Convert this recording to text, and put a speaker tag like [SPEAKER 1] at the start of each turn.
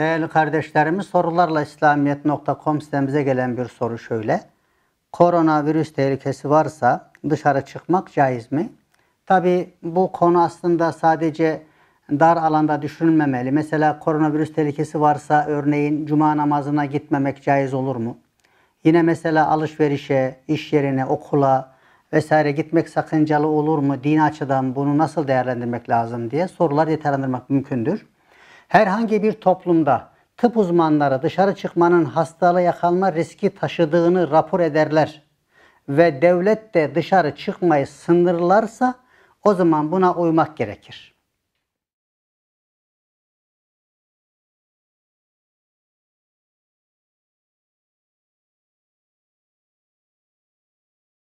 [SPEAKER 1] Değerli kardeşlerimiz sorularla İslamiyet.com sitemize gelen bir soru şöyle. Koronavirüs tehlikesi varsa dışarı çıkmak caiz mi? Tabi bu konu aslında sadece dar alanda düşünülmemeli. Mesela koronavirüs tehlikesi varsa örneğin cuma namazına gitmemek caiz olur mu? Yine mesela alışverişe, iş yerine, okula vesaire gitmek sakıncalı olur mu? Din açıdan bunu nasıl değerlendirmek lazım diye sorular detaylandırmak mümkündür. Herhangi bir toplumda tıp uzmanları dışarı çıkmanın hastalığa yakalma riski taşıdığını rapor ederler ve devlet de dışarı çıkmayı sınırlarsa o zaman buna uymak gerekir.